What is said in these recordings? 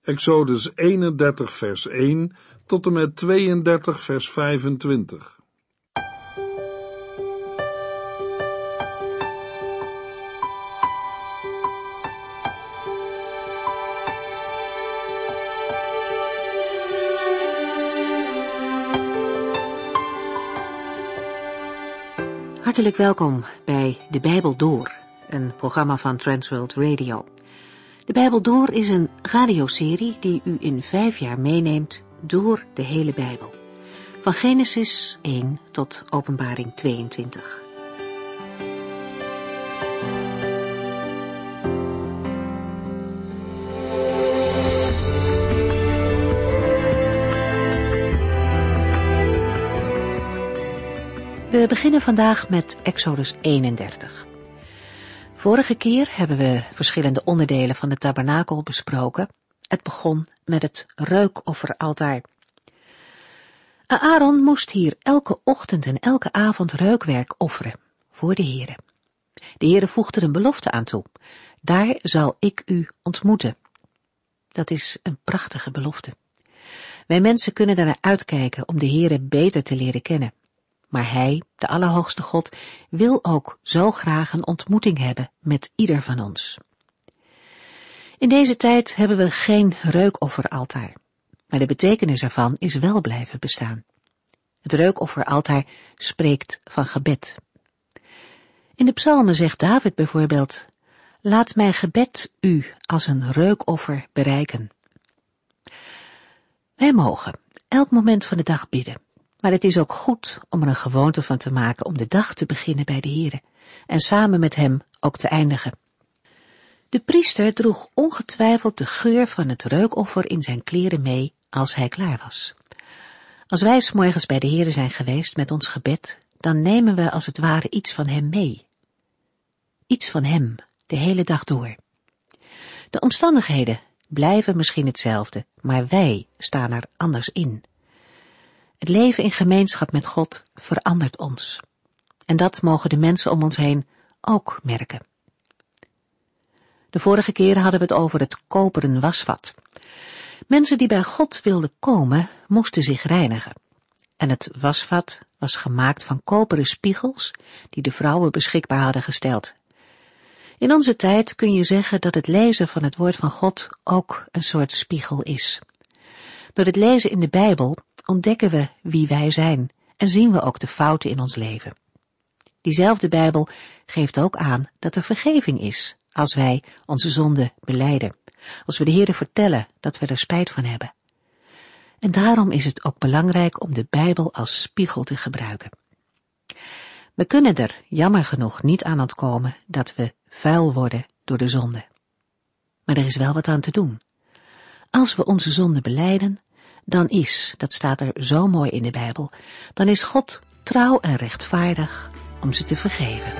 Exodus 31 vers 1 tot en met 32 vers 25. Hartelijk welkom bij De Bijbel Door, een programma van Transworld Radio. De Bijbel Door is een radioserie die u in vijf jaar meeneemt door de hele Bijbel. Van Genesis 1 tot Openbaring 22. We beginnen vandaag met Exodus 31. Vorige keer hebben we verschillende onderdelen van de tabernakel besproken. Het begon met het reukofferaltaar. Aaron moest hier elke ochtend en elke avond reukwerk offeren voor de Heere. De Heere voegde een belofte aan toe. Daar zal ik u ontmoeten. Dat is een prachtige belofte. Wij mensen kunnen daarna uitkijken om de Heere beter te leren kennen. Maar Hij, de Allerhoogste God, wil ook zo graag een ontmoeting hebben met ieder van ons. In deze tijd hebben we geen reukofferaltaar, maar de betekenis ervan is wel blijven bestaan. Het reukofferaltaar spreekt van gebed. In de psalmen zegt David bijvoorbeeld, Laat mijn gebed u als een reukoffer bereiken. Wij mogen elk moment van de dag bidden maar het is ook goed om er een gewoonte van te maken om de dag te beginnen bij de Heere en samen met hem ook te eindigen. De priester droeg ongetwijfeld de geur van het reukoffer in zijn kleren mee als hij klaar was. Als wij s'morgens bij de Heere zijn geweest met ons gebed, dan nemen we als het ware iets van hem mee. Iets van hem, de hele dag door. De omstandigheden blijven misschien hetzelfde, maar wij staan er anders in. Het leven in gemeenschap met God verandert ons. En dat mogen de mensen om ons heen ook merken. De vorige keer hadden we het over het koperen wasvat. Mensen die bij God wilden komen, moesten zich reinigen. En het wasvat was gemaakt van koperen spiegels die de vrouwen beschikbaar hadden gesteld. In onze tijd kun je zeggen dat het lezen van het woord van God ook een soort spiegel is. Door het lezen in de Bijbel ontdekken we wie wij zijn en zien we ook de fouten in ons leven. Diezelfde Bijbel geeft ook aan dat er vergeving is als wij onze zonde beleiden, als we de Here vertellen dat we er spijt van hebben. En daarom is het ook belangrijk om de Bijbel als spiegel te gebruiken. We kunnen er, jammer genoeg, niet aan ontkomen dat we vuil worden door de zonde. Maar er is wel wat aan te doen. Als we onze zonde beleiden, dan is, dat staat er zo mooi in de Bijbel, dan is God trouw en rechtvaardig om ze te vergeven.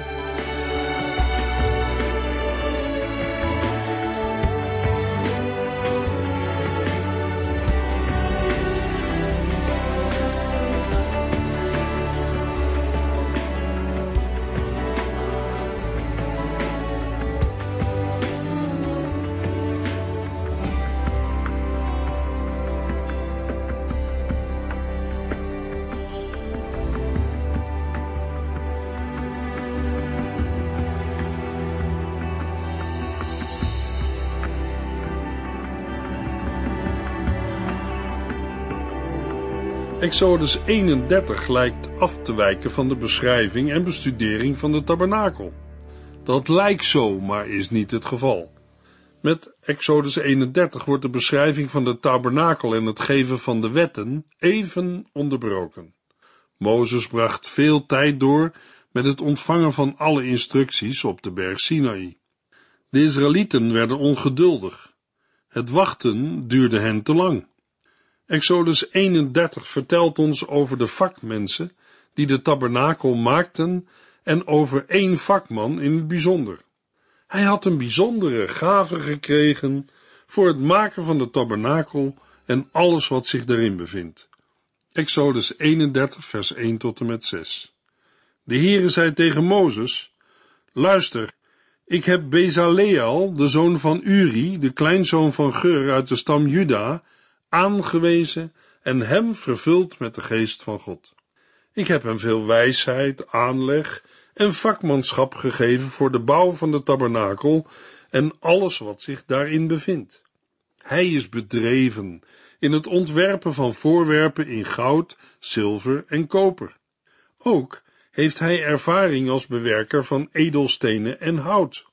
Exodus 31 lijkt af te wijken van de beschrijving en bestudering van de tabernakel. Dat lijkt zo, maar is niet het geval. Met Exodus 31 wordt de beschrijving van de tabernakel en het geven van de wetten even onderbroken. Mozes bracht veel tijd door met het ontvangen van alle instructies op de berg Sinaï. De Israëlieten werden ongeduldig. Het wachten duurde hen te lang. Exodus 31 vertelt ons over de vakmensen die de tabernakel maakten en over één vakman in het bijzonder. Hij had een bijzondere gave gekregen voor het maken van de tabernakel en alles wat zich daarin bevindt. Exodus 31, vers 1 tot en met 6. De Heere zei tegen Mozes, Luister, ik heb Bezaleel, de zoon van Uri, de kleinzoon van Geur uit de stam Juda, aangewezen en hem vervuld met de geest van God. Ik heb hem veel wijsheid, aanleg en vakmanschap gegeven voor de bouw van de tabernakel en alles wat zich daarin bevindt. Hij is bedreven in het ontwerpen van voorwerpen in goud, zilver en koper. Ook heeft hij ervaring als bewerker van edelstenen en hout.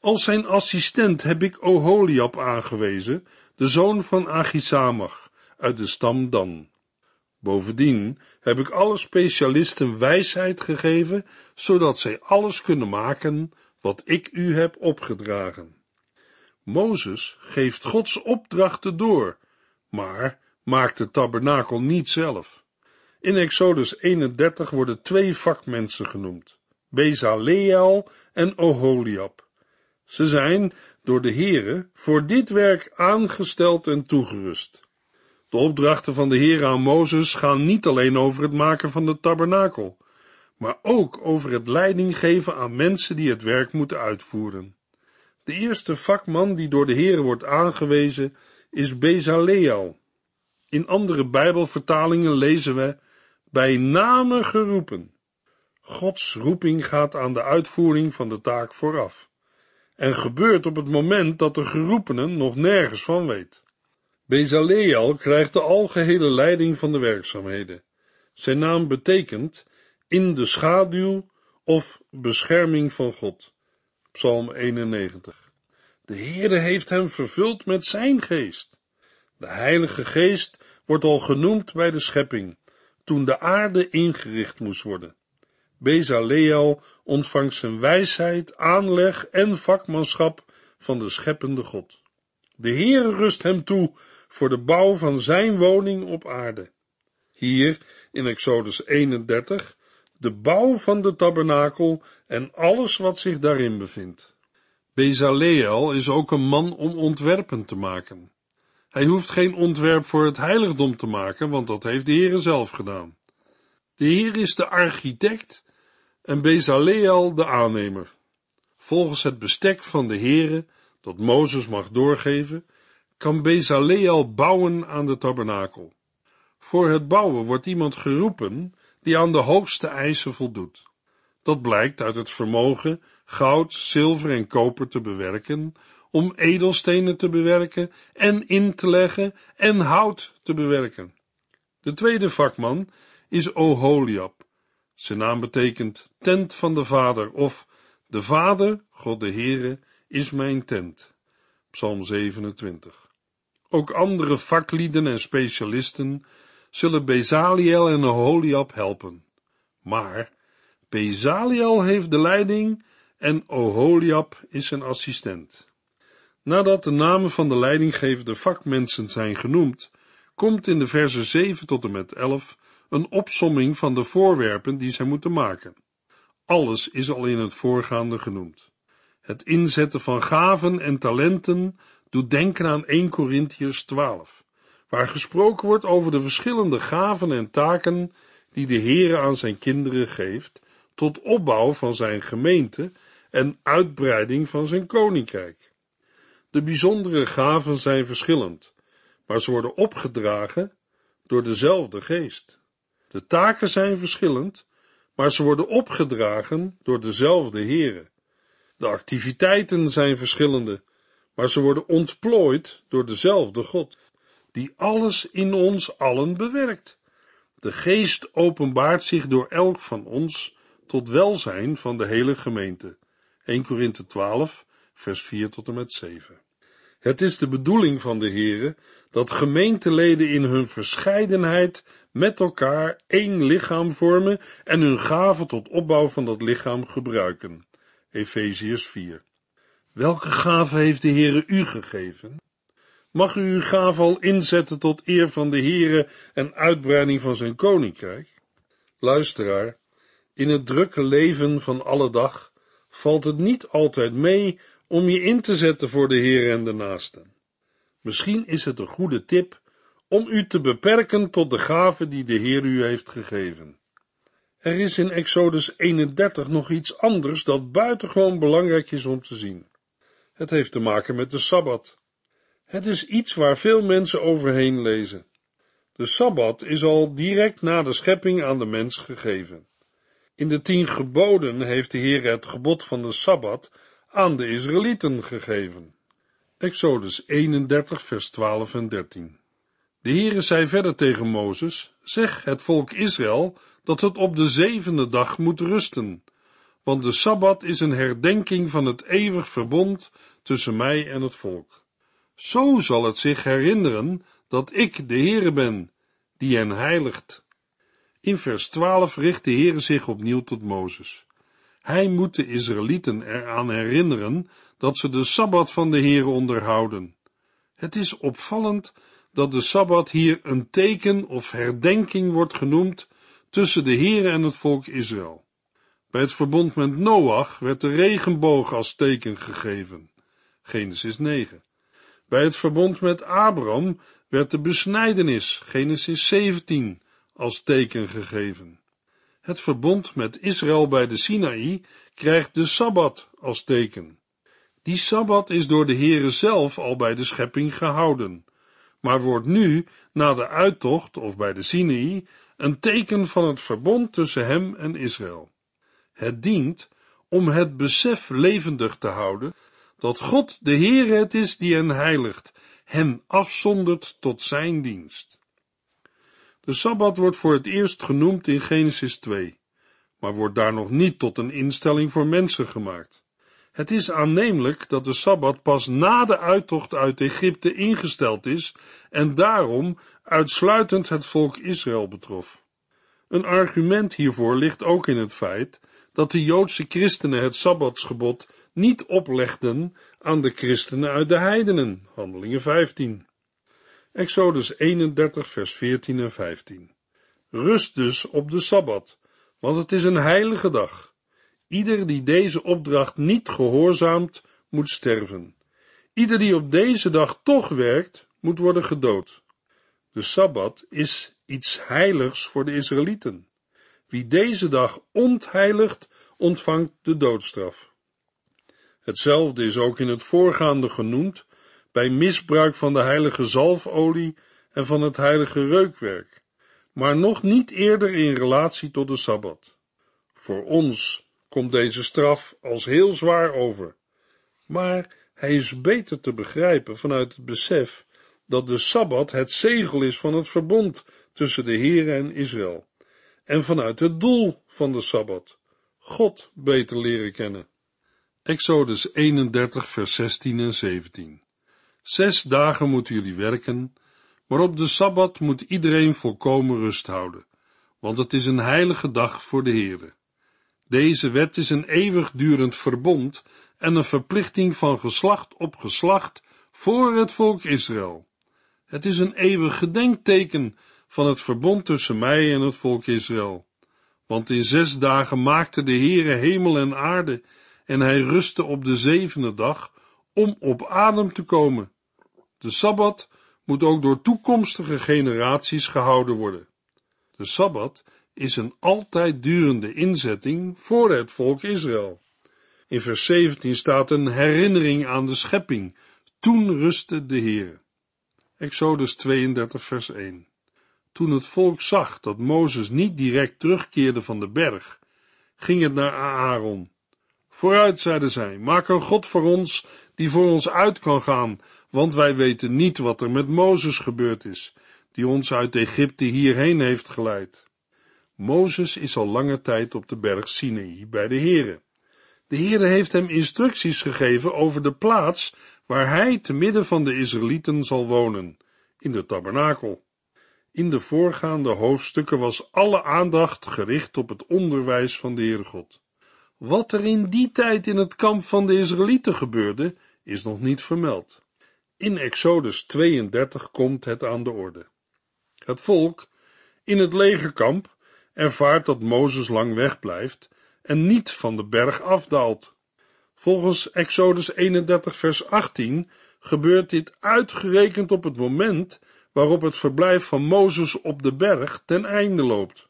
Als zijn assistent heb ik Oholiab aangewezen, de zoon van Achisamach, uit de stam Dan. Bovendien heb ik alle specialisten wijsheid gegeven, zodat zij alles kunnen maken wat ik u heb opgedragen. Mozes geeft Gods opdrachten door, maar maakt de tabernakel niet zelf. In Exodus 31 worden twee vakmensen genoemd, Bezaleel en Oholiab. Ze zijn door de Heere voor dit werk aangesteld en toegerust. De opdrachten van de Heere aan Mozes gaan niet alleen over het maken van de tabernakel, maar ook over het leiding geven aan mensen die het werk moeten uitvoeren. De eerste vakman die door de Heere wordt aangewezen is Bezaleel. In andere Bijbelvertalingen lezen we bij name geroepen. Gods roeping gaat aan de uitvoering van de taak vooraf en gebeurt op het moment dat de geroepenen nog nergens van weet. Bezaleel krijgt de algehele leiding van de werkzaamheden. Zijn naam betekent in de schaduw of bescherming van God. Psalm 91. De Heere heeft hem vervuld met zijn geest. De Heilige Geest wordt al genoemd bij de schepping, toen de aarde ingericht moest worden. Bezaleel ontvangt zijn wijsheid, aanleg en vakmanschap van de scheppende God. De Heer rust hem toe voor de bouw van zijn woning op aarde. Hier, in Exodus 31, de bouw van de tabernakel en alles wat zich daarin bevindt. Bezaleel is ook een man om ontwerpen te maken. Hij hoeft geen ontwerp voor het heiligdom te maken, want dat heeft de Heer zelf gedaan. De Heer is de architect en Bezaleel de aannemer. Volgens het bestek van de Heere, dat Mozes mag doorgeven, kan Bezaleel bouwen aan de tabernakel. Voor het bouwen wordt iemand geroepen die aan de hoogste eisen voldoet. Dat blijkt uit het vermogen goud, zilver en koper te bewerken, om edelstenen te bewerken en in te leggen en hout te bewerken. De tweede vakman is Oholiab, zijn naam betekent tent van de Vader of de Vader, God de Heere, is mijn tent. Psalm 27. Ook andere vaklieden en specialisten zullen Bezaliel en Oholiab helpen. Maar Bezaliel heeft de leiding en Oholiab is zijn assistent. Nadat de namen van de leidinggevende vakmensen zijn genoemd, komt in de versen 7 tot en met 11 een opsomming van de voorwerpen die zij moeten maken. Alles is al in het voorgaande genoemd. Het inzetten van gaven en talenten doet denken aan 1 Corinthiërs 12, waar gesproken wordt over de verschillende gaven en taken die de Heere aan zijn kinderen geeft tot opbouw van zijn gemeente en uitbreiding van zijn koninkrijk. De bijzondere gaven zijn verschillend, maar ze worden opgedragen door dezelfde geest. De taken zijn verschillend, maar ze worden opgedragen door dezelfde heren. De activiteiten zijn verschillende, maar ze worden ontplooid door dezelfde God, die alles in ons allen bewerkt. De geest openbaart zich door elk van ons tot welzijn van de hele gemeente. 1 Korinthe 12, vers 4 tot en met 7. Het is de bedoeling van de Heere dat gemeenteleden in hun verscheidenheid met elkaar één lichaam vormen en hun gaven tot opbouw van dat lichaam gebruiken. Efeziërs 4. Welke gave heeft de Heere u gegeven? Mag u uw gave al inzetten tot eer van de Heere en uitbreiding van zijn koninkrijk? Luisteraar, in het drukke leven van alle dag valt het niet altijd mee om je in te zetten voor de Here en de naasten. Misschien is het een goede tip om u te beperken tot de gave die de Heer u heeft gegeven. Er is in Exodus 31 nog iets anders dat buitengewoon belangrijk is om te zien. Het heeft te maken met de Sabbat. Het is iets waar veel mensen overheen lezen. De Sabbat is al direct na de schepping aan de mens gegeven. In de tien geboden heeft de Heer het gebod van de Sabbat aan de Israëlieten gegeven. Exodus 31, vers 12 en 13. De Heere zei verder tegen Mozes, zeg het volk Israël dat het op de zevende dag moet rusten, want de Sabbat is een herdenking van het eeuwig verbond tussen mij en het volk. Zo zal het zich herinneren dat ik de Heere ben, die hen heiligt. In vers 12 richt de Heere zich opnieuw tot Mozes. Hij moet de Israëlieten eraan herinneren dat ze de Sabbat van de Heere onderhouden. Het is opvallend dat de Sabbat hier een teken of herdenking wordt genoemd tussen de Heere en het volk Israël. Bij het verbond met Noach werd de regenboog als teken gegeven. Genesis 9. Bij het verbond met Abraham werd de besnijdenis, Genesis 17, als teken gegeven. Het verbond met Israël bij de Sinaï krijgt de Sabbat als teken. Die Sabbat is door de Heere zelf al bij de schepping gehouden maar wordt nu, na de uittocht of bij de Sinai, een teken van het verbond tussen hem en Israël. Het dient om het besef levendig te houden dat God de Heer het is die hen heiligt, hen afzondert tot zijn dienst. De Sabbat wordt voor het eerst genoemd in Genesis 2, maar wordt daar nog niet tot een instelling voor mensen gemaakt. Het is aannemelijk dat de Sabbat pas na de uittocht uit Egypte ingesteld is en daarom uitsluitend het volk Israël betrof. Een argument hiervoor ligt ook in het feit dat de Joodse christenen het Sabbatsgebod niet oplegden aan de christenen uit de heidenen, handelingen 15. Exodus 31 vers 14 en 15. Rust dus op de Sabbat, want het is een heilige dag. Ieder die deze opdracht niet gehoorzaamt, moet sterven. Ieder die op deze dag toch werkt, moet worden gedood. De Sabbat is iets heiligs voor de Israëlieten. Wie deze dag ontheiligt, ontvangt de doodstraf. Hetzelfde is ook in het voorgaande genoemd bij misbruik van de heilige zalfolie en van het heilige reukwerk, maar nog niet eerder in relatie tot de Sabbat. Voor ons komt deze straf als heel zwaar over. Maar hij is beter te begrijpen vanuit het besef dat de Sabbat het zegel is van het verbond tussen de Heer en Israël, en vanuit het doel van de Sabbat, God beter leren kennen. Exodus 31, vers 16 en 17. Zes dagen moeten jullie werken, maar op de Sabbat moet iedereen volkomen rust houden, want het is een heilige dag voor de Heere. Deze wet is een eeuwigdurend verbond en een verplichting van geslacht op geslacht voor het volk Israël. Het is een eeuwig gedenkteken van het verbond tussen mij en het volk Israël. Want in zes dagen maakte de Heere hemel en aarde, en hij rustte op de zevende dag om op adem te komen. De Sabbat moet ook door toekomstige generaties gehouden worden. De Sabbat is een altijd durende inzetting voor het volk Israël. In vers 17 staat een herinnering aan de schepping. Toen rustte de Heer. Exodus 32, vers 1. Toen het volk zag dat Mozes niet direct terugkeerde van de berg, ging het naar Aaron. Vooruit, zeiden zij, maak een God voor ons die voor ons uit kan gaan, want wij weten niet wat er met Mozes gebeurd is, die ons uit Egypte hierheen heeft geleid. Mozes is al lange tijd op de berg Sinaï bij de Heere. De Heere heeft hem instructies gegeven over de plaats waar hij te midden van de Israëlieten zal wonen, in de tabernakel. In de voorgaande hoofdstukken was alle aandacht gericht op het onderwijs van de Heere God. Wat er in die tijd in het kamp van de Israëlieten gebeurde, is nog niet vermeld. In Exodus 32 komt het aan de orde. Het volk in het legerkamp ervaart dat Mozes lang wegblijft en niet van de berg afdaalt. Volgens Exodus 31, vers 18 gebeurt dit uitgerekend op het moment waarop het verblijf van Mozes op de berg ten einde loopt.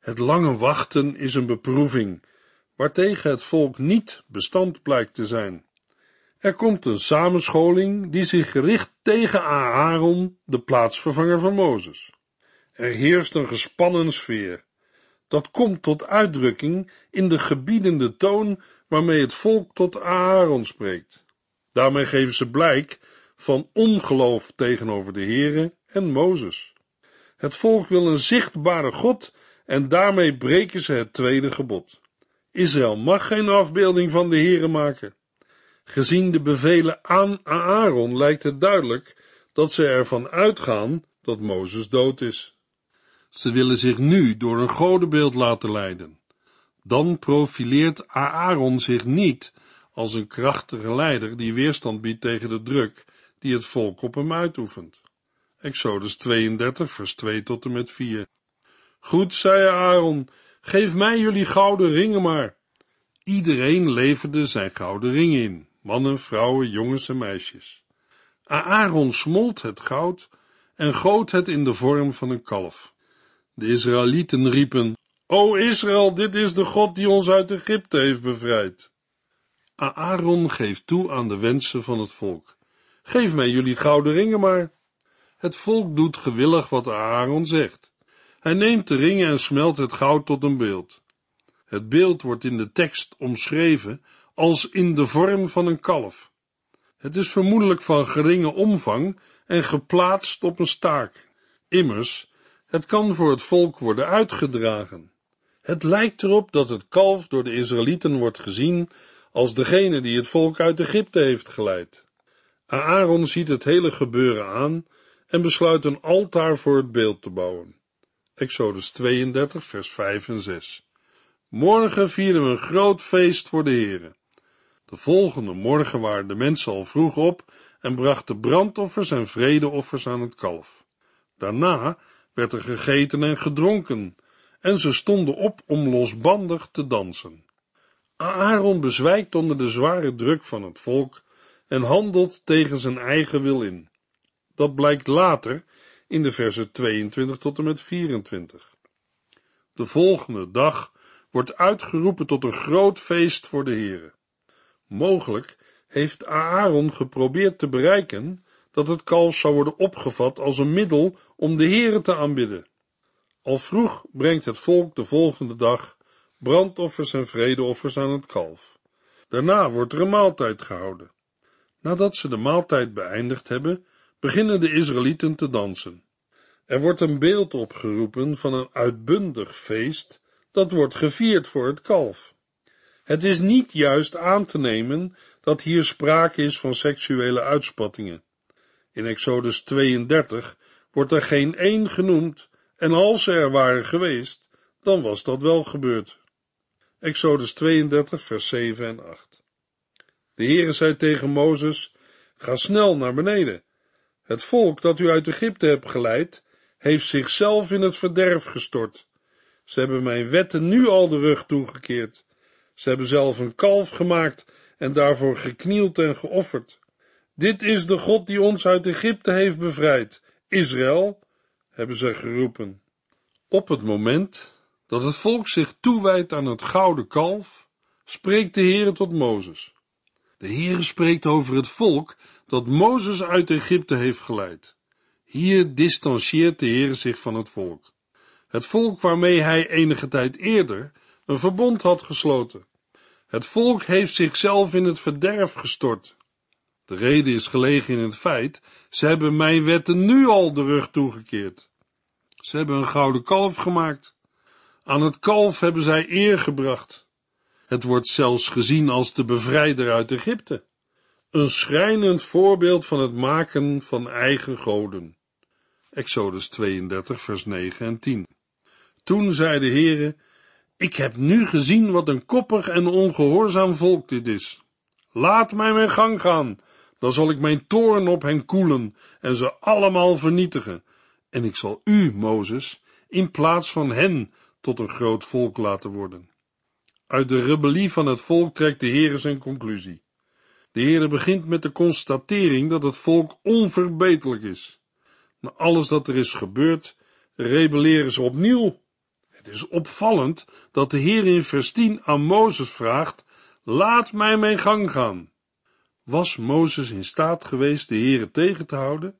Het lange wachten is een beproeving, waartegen het volk niet bestand blijkt te zijn. Er komt een samenscholing die zich richt tegen Aaron, de plaatsvervanger van Mozes. Er heerst een gespannen sfeer. Dat komt tot uitdrukking in de gebiedende toon waarmee het volk tot Aaron spreekt. Daarmee geven ze blijk van ongeloof tegenover de Here en Mozes. Het volk wil een zichtbare God en daarmee breken ze het tweede gebod. Israël mag geen afbeelding van de Here maken. Gezien de bevelen aan Aaron lijkt het duidelijk dat ze ervan uitgaan dat Mozes dood is. Ze willen zich nu door een godenbeeld laten leiden. Dan profileert Aaron zich niet als een krachtige leider die weerstand biedt tegen de druk die het volk op hem uitoefent. Exodus 32, vers 2 tot en met 4. Goed, zei Aaron, geef mij jullie gouden ringen maar. Iedereen leverde zijn gouden ring in, mannen, vrouwen, jongens en meisjes. Aaron smolt het goud en goot het in de vorm van een kalf. De Israëlieten riepen, O Israël, dit is de God die ons uit Egypte heeft bevrijd. Aaron geeft toe aan de wensen van het volk. Geef mij jullie gouden ringen maar. Het volk doet gewillig wat Aaron zegt. Hij neemt de ringen en smelt het goud tot een beeld. Het beeld wordt in de tekst omschreven als in de vorm van een kalf. Het is vermoedelijk van geringe omvang en geplaatst op een staak. Immers, het kan voor het volk worden uitgedragen. Het lijkt erop dat het kalf door de Israëlieten wordt gezien als degene die het volk uit Egypte heeft geleid. Aaron ziet het hele gebeuren aan en besluit een altaar voor het beeld te bouwen. Exodus 32, vers 5 en 6. Morgen vieren we een groot feest voor de heren. De volgende morgen waren de mensen al vroeg op en brachten brandoffers en vredeoffers aan het kalf. Daarna werd er gegeten en gedronken, en ze stonden op om losbandig te dansen. Aaron bezwijkt onder de zware druk van het volk en handelt tegen zijn eigen wil in. Dat blijkt later in de versen 22 tot en met 24. De volgende dag wordt uitgeroepen tot een groot feest voor de Heren. Mogelijk heeft Aaron geprobeerd te bereiken dat het kalf zou worden opgevat als een middel om de Heren te aanbidden. Al vroeg brengt het volk de volgende dag brandoffers en vredeoffers aan het kalf. Daarna wordt er een maaltijd gehouden. Nadat ze de maaltijd beëindigd hebben, beginnen de Israëlieten te dansen. Er wordt een beeld opgeroepen van een uitbundig feest dat wordt gevierd voor het kalf. Het is niet juist aan te nemen dat hier sprake is van seksuele uitspattingen. In Exodus 32 wordt er geen één genoemd en als ze er waren geweest, dan was dat wel gebeurd. Exodus 32, vers 7 en 8. De Heere zei tegen Mozes: Ga snel naar beneden. Het volk dat u uit Egypte hebt geleid, heeft zichzelf in het verderf gestort. Ze hebben mijn wetten nu al de rug toegekeerd. Ze hebben zelf een kalf gemaakt en daarvoor geknield en geofferd. Dit is de God die ons uit Egypte heeft bevrijd, Israël, hebben zij geroepen. Op het moment dat het volk zich toewijdt aan het gouden kalf, spreekt de Heere tot Mozes. De Heere spreekt over het volk dat Mozes uit Egypte heeft geleid. Hier distancieert de Heere zich van het volk. Het volk waarmee hij enige tijd eerder een verbond had gesloten. Het volk heeft zichzelf in het verderf gestort. De reden is gelegen in het feit, ze hebben mijn wetten nu al de rug toegekeerd. Ze hebben een gouden kalf gemaakt. Aan het kalf hebben zij eer gebracht. Het wordt zelfs gezien als de bevrijder uit Egypte. Een schrijnend voorbeeld van het maken van eigen goden. Exodus 32, vers 9 en 10. Toen zei de Heere, ik heb nu gezien wat een koppig en ongehoorzaam volk dit is. Laat mij mijn gang gaan dan zal ik mijn toorn op hen koelen en ze allemaal vernietigen. En ik zal u, Mozes, in plaats van hen tot een groot volk laten worden. Uit de rebellie van het volk trekt de Heere zijn conclusie. De Heere begint met de constatering dat het volk onverbeterlijk is. Na alles dat er is gebeurd, rebelleren ze opnieuw. Het is opvallend dat de Heer in vers 10 aan Mozes vraagt: Laat mij mijn gang gaan. Was Mozes in staat geweest de Heere tegen te houden?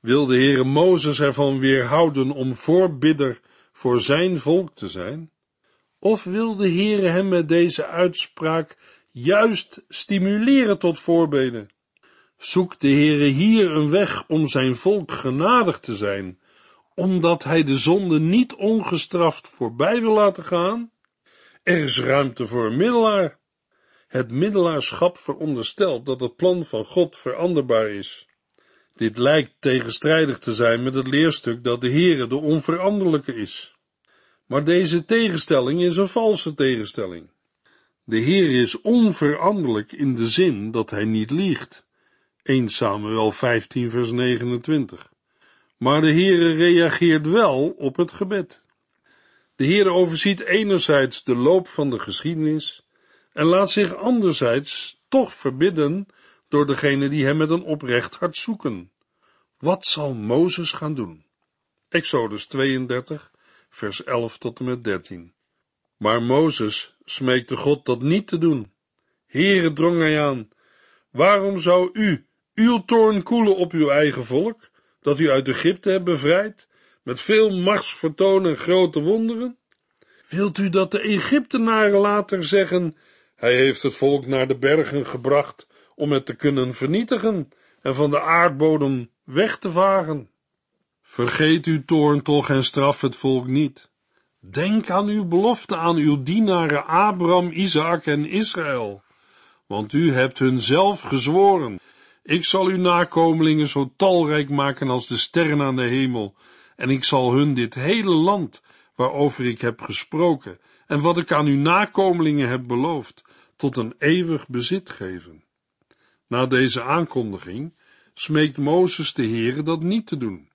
Wil de Heere Mozes ervan weerhouden om voorbidder voor zijn volk te zijn? Of wil de Heere hem met deze uitspraak juist stimuleren tot voorbeden? Zoekt de Heere hier een weg om zijn volk genadig te zijn, omdat hij de zonde niet ongestraft voorbij wil laten gaan? Er is ruimte voor een middelaar. Het middelaarschap veronderstelt dat het plan van God veranderbaar is. Dit lijkt tegenstrijdig te zijn met het leerstuk dat de Heere de onveranderlijke is. Maar deze tegenstelling is een valse tegenstelling. De Heer is onveranderlijk in de zin dat hij niet liegt. 1 Samuel 15 vers 29. Maar de Heere reageert wel op het gebed. De Heer overziet enerzijds de loop van de geschiedenis en laat zich anderzijds toch verbidden door degene die hem met een oprecht hart zoeken. Wat zal Mozes gaan doen? Exodus 32, vers 11 tot en met 13. Maar Mozes smeekte God dat niet te doen. Heere, drong hij aan, waarom zou u uw toorn koelen op uw eigen volk, dat u uit Egypte hebt bevrijd, met veel machtsvertoon en grote wonderen? Wilt u dat de Egyptenaren later zeggen: hij heeft het volk naar de bergen gebracht om het te kunnen vernietigen en van de aardbodem weg te varen. Vergeet uw toorn toch en straf het volk niet. Denk aan uw belofte aan uw dienaren Abraham, Isaac en Israël, want u hebt hun zelf gezworen. Ik zal uw nakomelingen zo talrijk maken als de sterren aan de hemel, en ik zal hun dit hele land, waarover ik heb gesproken en wat ik aan uw nakomelingen heb beloofd, tot een eeuwig bezit geven. Na deze aankondiging smeekt Mozes de Heere dat niet te doen.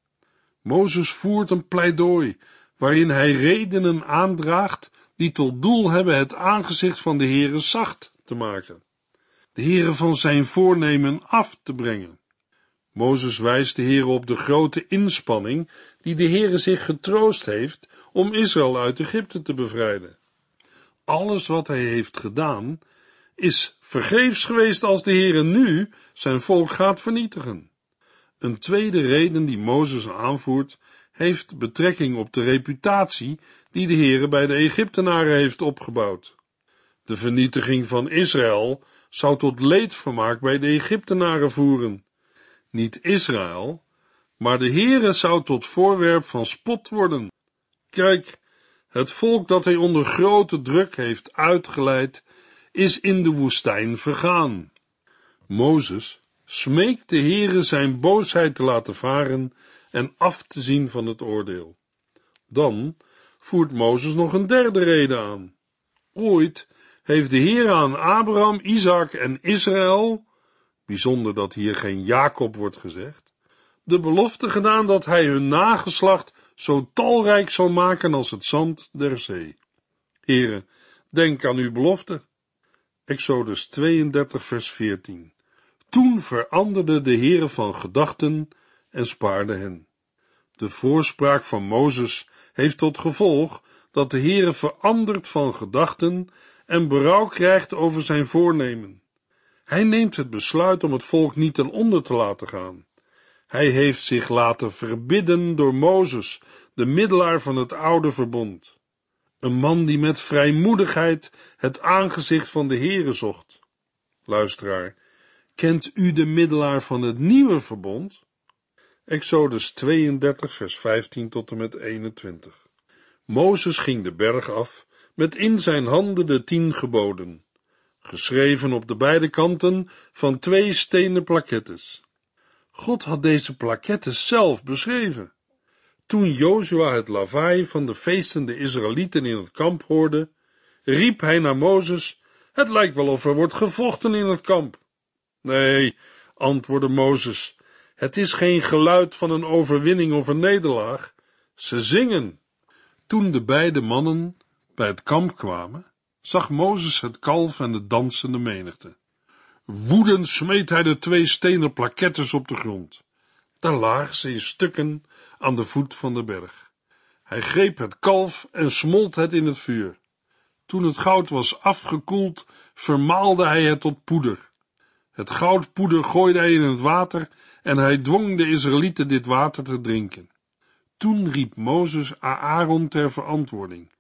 Mozes voert een pleidooi waarin hij redenen aandraagt die tot doel hebben het aangezicht van de Heere zacht te maken, de Heere van zijn voornemen af te brengen. Mozes wijst de Heere op de grote inspanning die de Heere zich getroost heeft om Israël uit Egypte te bevrijden. Alles wat hij heeft gedaan is vergeefs geweest als de Heere nu zijn volk gaat vernietigen. Een tweede reden die Mozes aanvoert, heeft betrekking op de reputatie die de Heere bij de Egyptenaren heeft opgebouwd. De vernietiging van Israël zou tot leedvermaak bij de Egyptenaren voeren. Niet Israël, maar de Heere zou tot voorwerp van spot worden. Kijk, het volk dat hij onder grote druk heeft uitgeleid is in de woestijn vergaan. Mozes smeekt de Heere zijn boosheid te laten varen en af te zien van het oordeel. Dan voert Mozes nog een derde reden aan. Ooit heeft de Heere aan Abraham, Isaac en Israël, bijzonder dat hier geen Jacob wordt gezegd, de belofte gedaan dat hij hun nageslacht zo talrijk zal maken als het zand der zee. Heren, denk aan uw belofte. Exodus 32, vers 14. Toen veranderde de Heere van gedachten en spaarde hen. De voorspraak van Mozes heeft tot gevolg dat de Heere verandert van gedachten en berouw krijgt over zijn voornemen. Hij neemt het besluit om het volk niet ten onder te laten gaan. Hij heeft zich laten verbidden door Mozes, de middelaar van het oude verbond. Een man die met vrijmoedigheid het aangezicht van de Heere zocht. Luisteraar, kent u de middelaar van het nieuwe verbond? Exodus 32, vers 15 tot en met 21. Mozes ging de berg af met in zijn handen de tien geboden, geschreven op de beide kanten van twee stenen plakettes. God had deze plakettes zelf beschreven. Toen Jozua het lawaai van de feestende Israëlieten in het kamp hoorde, riep hij naar Mozes, het lijkt wel of er wordt gevochten in het kamp. Nee, antwoordde Mozes, het is geen geluid van een overwinning of een nederlaag, ze zingen. Toen de beide mannen bij het kamp kwamen, zag Mozes het kalf en de dansende menigte. Woedend smeet hij de twee stenen plakettes op de grond. Daar lagen ze in stukken aan de voet van de berg. Hij greep het kalf en smolt het in het vuur. Toen het goud was afgekoeld, vermaalde hij het tot poeder. Het goudpoeder gooide hij in het water en hij dwong de Israëlieten dit water te drinken. Toen riep Mozes Aaron ter verantwoording.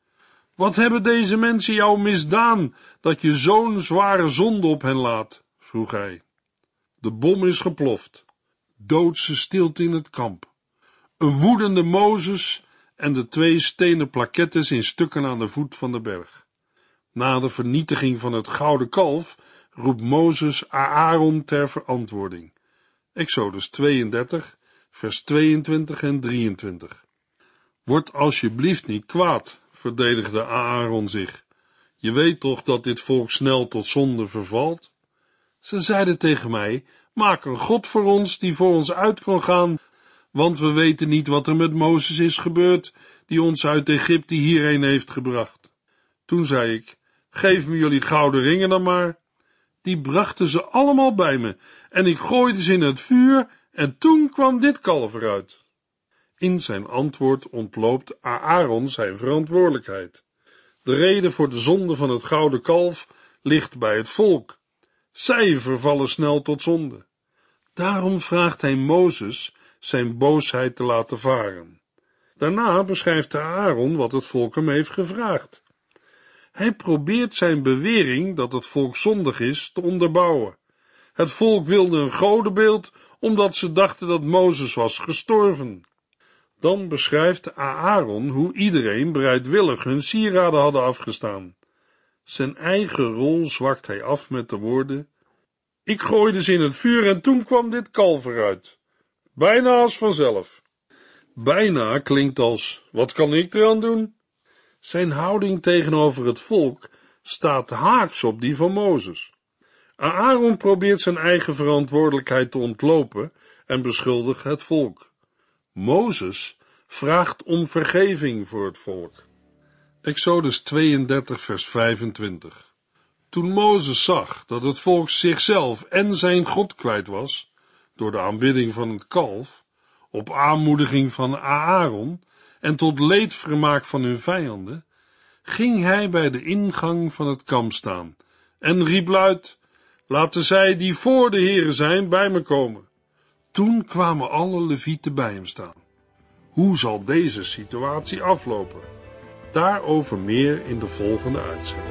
Wat hebben deze mensen jou misdaan, dat je zo'n zware zonde op hen laat? vroeg hij. De bom is geploft. Doodse stilte in het kamp een woedende Mozes en de twee stenen plakettes in stukken aan de voet van de berg. Na de vernietiging van het gouden kalf roept Mozes Aaron ter verantwoording. Exodus 32, vers 22 en 23. Word alsjeblieft niet kwaad, verdedigde Aaron zich. Je weet toch dat dit volk snel tot zonde vervalt? Ze zeiden tegen mij: Maak een God voor ons die voor ons uit kan gaan want we weten niet wat er met Mozes is gebeurd, die ons uit Egypte hierheen heeft gebracht. Toen zei ik, geef me jullie gouden ringen dan maar. Die brachten ze allemaal bij me, en ik gooide ze in het vuur, en toen kwam dit kalf eruit. In zijn antwoord ontloopt Aaron zijn verantwoordelijkheid. De reden voor de zonde van het gouden kalf ligt bij het volk. Zij vervallen snel tot zonde. Daarom vraagt hij Mozes zijn boosheid te laten varen. Daarna beschrijft Aaron wat het volk hem heeft gevraagd. Hij probeert zijn bewering dat het volk zondig is te onderbouwen. Het volk wilde een godenbeeld omdat ze dachten dat Mozes was gestorven. Dan beschrijft Aaron hoe iedereen bereidwillig hun sieraden hadden afgestaan. Zijn eigen rol zwakt hij af met de woorden: Ik gooide ze in het vuur en toen kwam dit kalver uit. Bijna als vanzelf. Bijna klinkt als: wat kan ik eraan doen? Zijn houding tegenover het volk staat haaks op die van Mozes. Aaron probeert zijn eigen verantwoordelijkheid te ontlopen en beschuldigt het volk. Mozes vraagt om vergeving voor het volk. Exodus 32, vers 25. Toen Mozes zag dat het volk zichzelf en zijn God kwijt was, door de aanbidding van het kalf, op aanmoediging van Aaron en tot leedvermaak van hun vijanden, ging hij bij de ingang van het kamp staan en riep luid, laten zij die voor de heren zijn bij me komen. Toen kwamen alle levieten bij hem staan. Hoe zal deze situatie aflopen? Daarover meer in de volgende uitzending.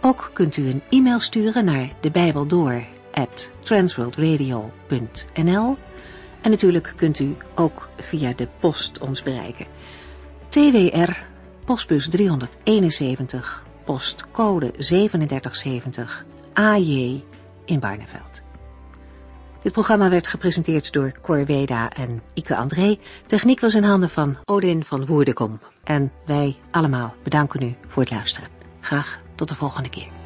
Ook kunt u een e-mail sturen naar de Bijbel at transworldradio.nl. En natuurlijk kunt u ook via de post ons bereiken. TWR, postbus 371, postcode 3770, AJ in Barneveld. Dit programma werd gepresenteerd door Cor en Ike André. Techniek was in handen van Odin van Woerdekom. En wij allemaal bedanken u voor het luisteren. Graag tot de volgende keer.